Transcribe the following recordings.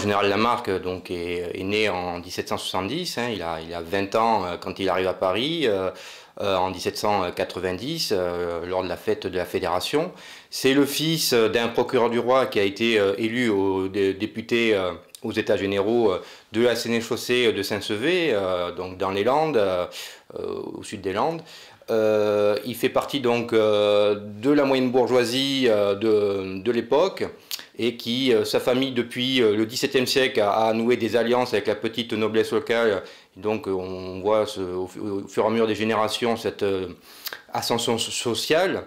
Le général Lamarck donc, est, né en 1770, hein. il, a, 20 ans euh, quand il arrive à Paris. Euh, euh, en 1790 lors de la fête de la Fédération. C'est le fils d'un procureur du roi qui a été élu député aux États généraux de la sénéchaussée de Saint-Sevé, donc dans les Landes, au sud des Landes. il fait partie donc de la moyenne bourgeoisie de l'époque et qui, euh, sa famille depuis euh, le XVIIe siècle a, noué des alliances avec la petite noblesse locale. Donc euh, on voit au, fur et à mesure des générations cette ascension sociale.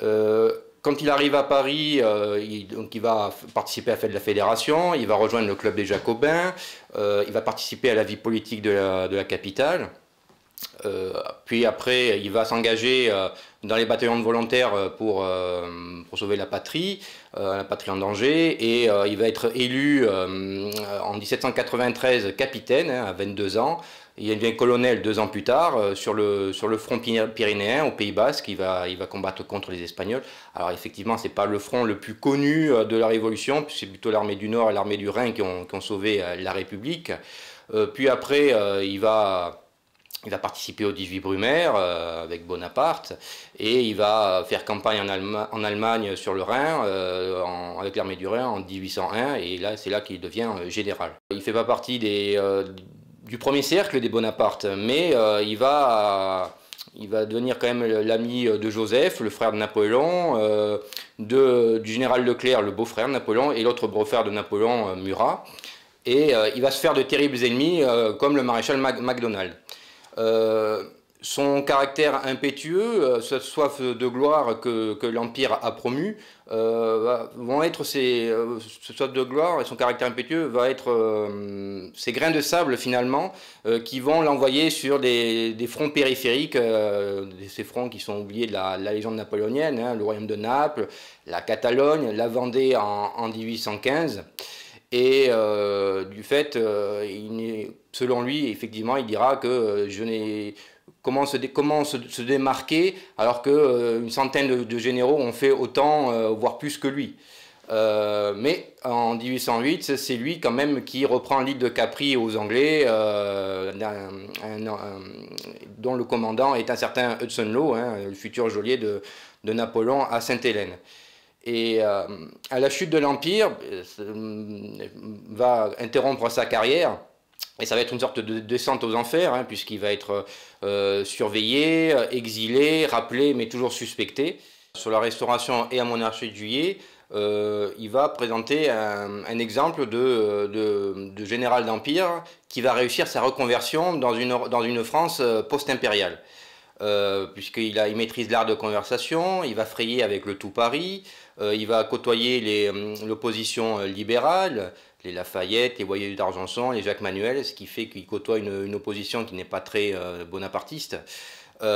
quand il arrive à Paris, il, donc il va participer à la fête de la Fédération, il va rejoindre le club des Jacobins, il va participer à la vie politique de la capitale. Euh, puis après, il va s'engager euh, dans les bataillons de volontaires euh, pour, pour sauver la patrie, la patrie en danger, et il va être élu en 1793 capitaine hein, à 22 ans. Il devient colonel deux ans plus tard sur, le, sur le front pyrénéen au Pays Basque. Il va, il va combattre contre les Espagnols. Alors effectivement, ce n'est pas le front le plus connu de la Révolution, c'est plutôt l'armée du Nord et l'armée du Rhin qui ont, qui ont sauvé la République. puis après, il va il va participer au 18 Brumaire euh, avec Bonaparte et il va faire campagne en, en Allemagne sur le Rhin euh, avec l'armée du Rhin en 1801 et là c'est là qu'il devient euh, général. Il fait pas partie des, du premier cercle des Bonaparte mais il va il va devenir quand même l'ami de Joseph, le frère de Napoléon, de, du général Leclerc, le beau-frère de Napoléon, et l'autre beau-frère de Napoléon, Murat. Et il va se faire de terribles ennemis comme le maréchal MacDonald. Euh, son caractère impétueux, euh, sa soif de gloire que, l'Empire a promu, euh, vont être ces, soif de gloire et son caractère impétueux va être ces grains de sable finalement qui vont l'envoyer sur des, fronts périphériques, ces fronts qui sont oubliés de la, légende napoléonienne, hein, le royaume de Naples, la Catalogne, la Vendée en 1815. Et euh, du fait, euh, selon lui, effectivement, il dira que euh, je n'ai comment se, comment se, démarquer alors qu'une centaine de, généraux ont fait autant, voire plus que lui. mais en 1808, c'est lui quand même qui reprend l'île de Capri aux Anglais, dont le commandant est un certain Hudson Lowe, hein, le futur geôlier de, de Napoléon à Sainte-Hélène. Et euh, à la chute de l'Empire, euh, va interrompre sa carrière. Et ça va être une sorte de descente aux enfers, hein, puisqu'il va être euh, surveillé, exilé, rappelé, mais toujours suspecté. Sur la Restauration et à Monarchie de Juillet, il va présenter un, exemple de, général d'Empire qui va réussir sa reconversion dans une, dans une France post-impériale. Euh, puisqu'il maîtrise l'art de conversation, il va frayer avec le tout Paris, euh, il va côtoyer hum, l'opposition euh, libérale, les Lafayette, les Voyers d'Argenson, les Jacques Manuel, ce qui fait qu'il côtoie une, opposition qui n'est pas très bonapartiste. il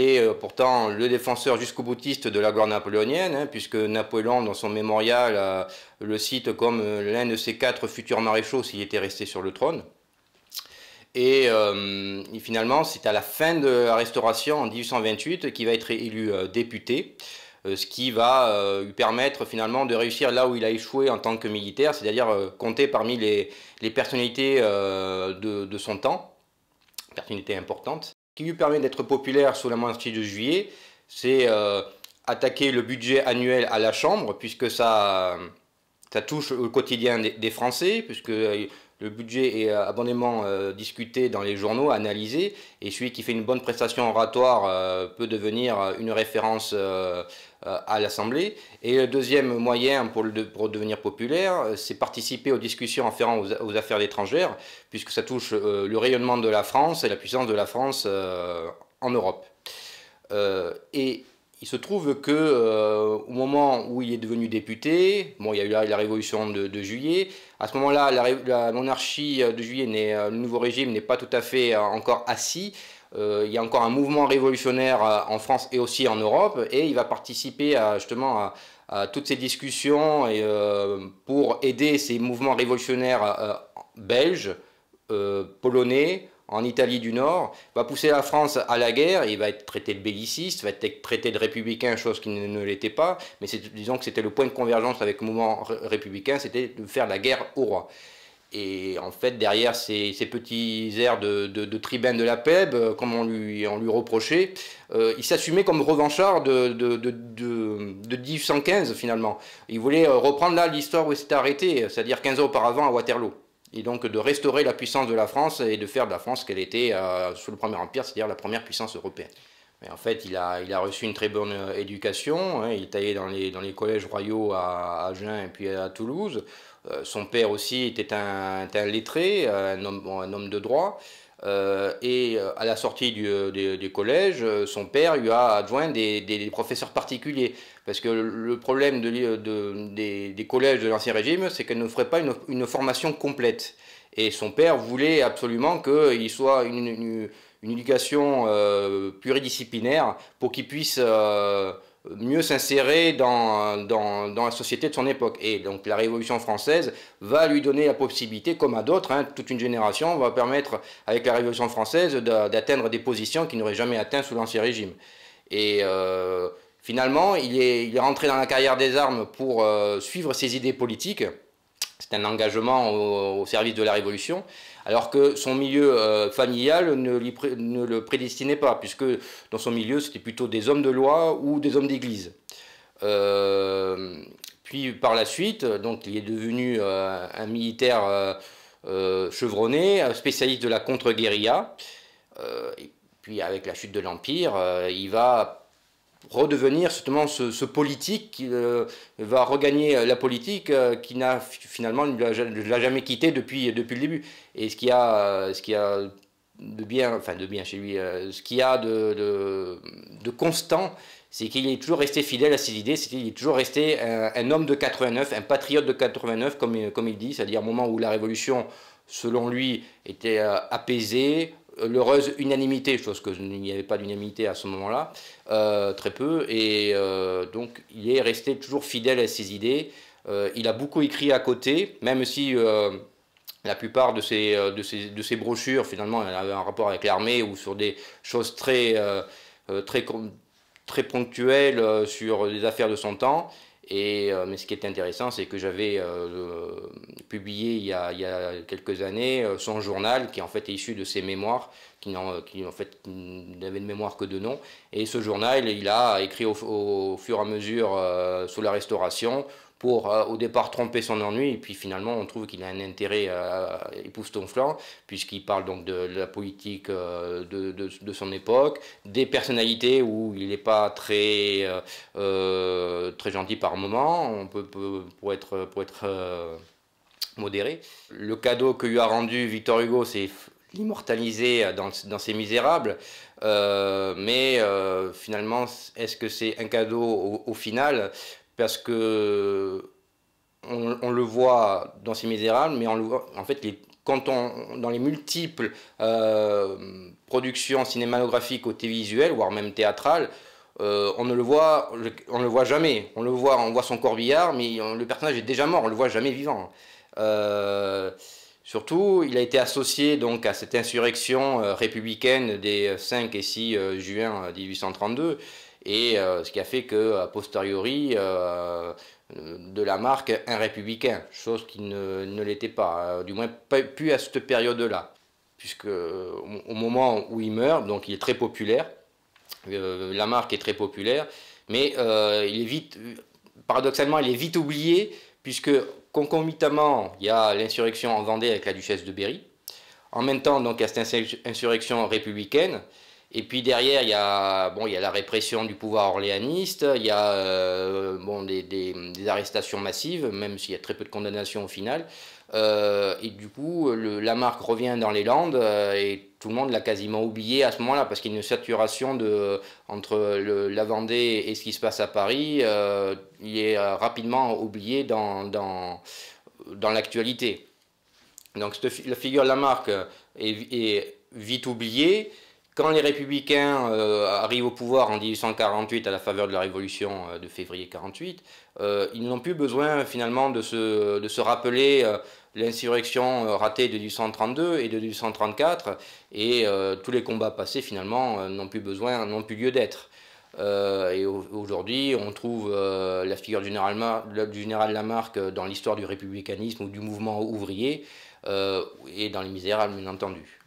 est pourtant le défenseur jusqu'au boutiste de la gloire napoléonienne, hein, puisque Napoléon, dans son mémorial, le cite comme l'un de ses quatre futurs maréchaux s'il était resté sur le trône. Euh, et, finalement, c'est à la fin de la Restauration, en 1828, qu'il va être élu euh, député, euh, ce qui va lui permettre finalement de réussir là où il a échoué en tant que militaire, c'est-à-dire compter parmi les, personnalités de, son temps, personnalités importantes qui lui permet d'être populaire sous la monarchie de juillet, c'est attaquer le budget annuel à la Chambre, puisque ça, ça touche au quotidien des, des Français, puisque le budget est euh, abondamment euh, discuté dans les journaux, analysé, et celui qui fait une bonne prestation oratoire euh, peut devenir une référence à l'Assemblée. Et le deuxième moyen pour, devenir populaire, c'est participer aux discussions afférentes aux, aux affaires étrangères, puisque ça touche le rayonnement de la France et la puissance de la France en Europe. et il se trouve que euh, au moment où il est devenu député, bon, il y a eu la, révolution de, juillet. À ce moment-là, la, monarchie euh, de juillet, euh, le nouveau régime n'est pas tout à fait encore assis. il y a encore un mouvement révolutionnaire en France et aussi en Europe, et il va participer à, justement à, toutes ces discussions et, pour aider ces mouvements révolutionnaires belges, polonais, en Italie du Nord, va pousser la France à la guerre, il va être traité de belliciste, va être traité de républicain, chose qui ne, l'était pas, mais disons que c'était le point de convergence avec le mouvement républicain, c'était de faire la guerre au roi. Et en fait, derrière ces, petits airs de, de, de, tribun de la peb euh, comme on lui, lui reprochait, euh, il s'assumait comme revanchard de, de, finalement. Il voulait euh, reprendre là l'histoire où il s'était arrêté, c'est-à-dire 15 ans auparavant à Waterloo et donc de restaurer la puissance de la France et de faire de la France qu'elle était euh, sous le Premier Empire, c'est-à-dire la première puissance européenne. Mais en fait, il a, il a reçu une très bonne euh, éducation, hein. il est allé dans les, dans les collèges royaux à Agen et puis à Toulouse. Euh, son père aussi était un, lettré, un homme, un homme de droit. Euh, et euh, à la sortie du, euh, collège, son père lui a adjoint des, professeurs particuliers. Parce que le problème de, des, collèges de l'Ancien Régime, c'est qu'elle ne ferait pas une, formation complète. Et son père voulait absolument qu'il soit une, une, éducation pluridisciplinaire pour qu'il puisse mieux s'insérer dans, la société de son époque. Et donc la Révolution française va lui donner la possibilité, comme à d'autres, hein, toute une génération va permettre avec la Révolution française d'atteindre des positions qu'il n'aurait jamais atteint sous l'Ancien Régime. Et euh, finalement, il est, il rentré dans la carrière des armes pour euh, suivre ses idées politiques. C'est un engagement au service de la Révolution alors que son milieu euh, familial ne, le prédestinait pas, puisque dans son milieu, c'était plutôt des hommes de loi ou des hommes d'église. Euh, puis par la suite, donc, il est devenu euh, un militaire chevronné, spécialiste de la contre-guérilla. puis avec la chute de l'Empire, il va redevenir justement ce, politique qui euh, va regagner euh, la politique euh, qui n'a finalement ne l'a jamais quitté depuis, depuis le début. Et ce qui a, ce qui a de bien, enfin de bien chez lui, ce qu'il a de, constant, c'est qu'il est toujours resté fidèle à ses idées, c'est qu'il est toujours resté un, un, homme de 89, un patriote de 89, comme, comme il dit, c'est-à-dire au moment où la révolution, selon lui, était apaisée, l'heureuse unanimité, chose que n'y avait pas d'unanimité à ce moment-là, euh, très peu, et euh, donc il est resté toujours fidèle à ses idées. Euh, il a beaucoup écrit à côté, même si la plupart de ses, de, ses, brochures, finalement, avaient avait un rapport avec l'armée ou sur des choses très, très, très ponctuelles sur des affaires de son temps. Et, euh, mais ce qui est intéressant, c'est que j'avais euh, euh, publié il y, a, quelques années son journal, qui en fait est issu de ses mémoires, qui en fait n'avait de mémoire que de nom. Et ce journal, il a écrit au, fur et à mesure sous la Restauration pour euh, au départ tromper son ennui, et puis finalement on trouve qu'il a un intérêt ton euh, époustouflant, puisqu'il parle donc de, la politique euh, de, son époque, des personnalités où il n'est pas très, très gentil par moment, on peut, pour être, pour être modéré. Le cadeau que lui a rendu Victor Hugo, c'est l'immortaliser dans, dans ses misérables, mais finalement, est-ce que c'est un cadeau au final parce que on, le voit dans ces Misérables, mais on le en fait, quand on, dans les multiples euh, productions cinématographiques ou télévisuelles, voire même théâtrales, euh, on ne le voit, on le voit jamais. On le voit, on voit son corbillard, mais le personnage est déjà mort, on le voit jamais vivant. Euh, surtout, il a été associé donc à cette insurrection républicaine des 5 et 6 juin 1832 et euh, ce qui a fait que a posteriori euh, de la marque un républicain, chose qui ne, l'était pas, euh, du moins pas, plus à cette période-là, puisque au moment où il meurt, donc il est très populaire, la marque est très populaire, mais il est vite, paradoxalement, il est vite oublié puisque concomitamment, il y a l'insurrection en Vendée avec la duchesse de Berry. En même temps, donc, il y a cette insurrection républicaine. Et puis derrière, il y a, bon, il y a la répression du pouvoir orléaniste, il y a euh, bon, des, arrestations massives, même s'il y a très peu de condamnations au final. Euh, et du coup, le, la revient dans les Landes euh, et tout le monde l'a quasiment oublié à ce moment-là parce qu'il y a une saturation de, entre la Vendée et ce qui se passe à Paris. il est rapidement oublié dans, dans, l'actualité. Donc la figure de la est, est vite oubliée. Quand les républicains euh, arrivent au pouvoir en 1848 à la faveur de la révolution euh, de février 48, euh, ils n'ont plus besoin finalement de se, de se rappeler l'insurrection ratée de 1832 et de 1834 et tous les combats passés finalement n'ont plus besoin, n'ont plus lieu d'être. et aujourd'hui, on trouve la figure du général, du général Lamarck dans l'histoire du républicanisme ou du mouvement ouvrier et dans les misérables, bien entendu.